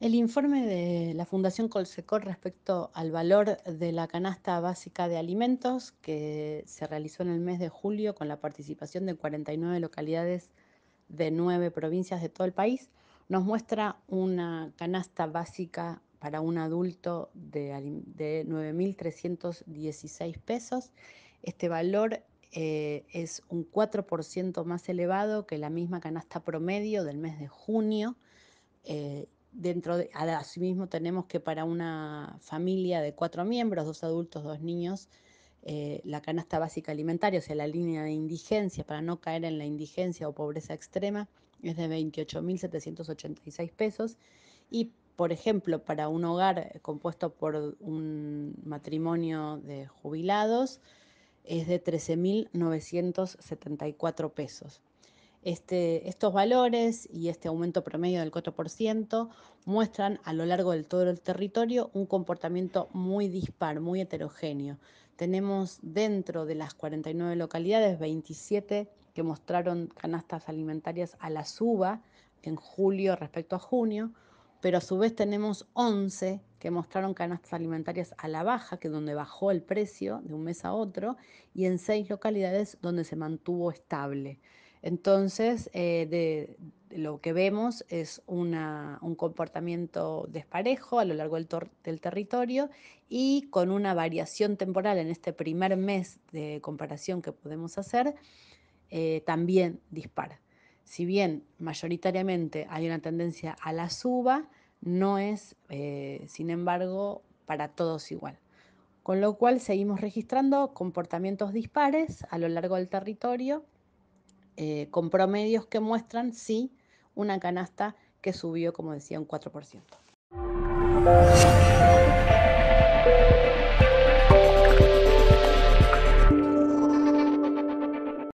El informe de la Fundación Colsecor respecto al valor de la canasta básica de alimentos que se realizó en el mes de julio con la participación de 49 localidades de 9 provincias de todo el país nos muestra una canasta básica para un adulto de, de 9.316 pesos. Este valor eh, es un 4% más elevado que la misma canasta promedio del mes de junio. Eh, dentro de, asimismo tenemos que para una familia de cuatro miembros, dos adultos, dos niños, eh, la canasta básica alimentaria, o sea, la línea de indigencia, para no caer en la indigencia o pobreza extrema, es de 28.786 pesos. Y, por ejemplo, para un hogar compuesto por un matrimonio de jubilados, es de 13.974 pesos. Este, estos valores y este aumento promedio del 4% muestran a lo largo de todo el territorio un comportamiento muy dispar, muy heterogéneo. Tenemos dentro de las 49 localidades 27 que mostraron canastas alimentarias a la suba en julio respecto a junio, pero a su vez tenemos 11 que mostraron canastas alimentarias a la baja, que es donde bajó el precio de un mes a otro, y en seis localidades donde se mantuvo estable. Entonces, eh, lo que vemos es un comportamiento desparejo a lo largo del, territorio y con una variación temporal en este primer mes de comparación que podemos hacer, eh, también dispara. Si bien mayoritariamente hay una tendencia a la suba, no es, eh, sin embargo, para todos igual. Con lo cual seguimos registrando comportamientos dispares a lo largo del territorio, eh, con promedios que muestran, sí, una canasta que subió, como decía, un 4%.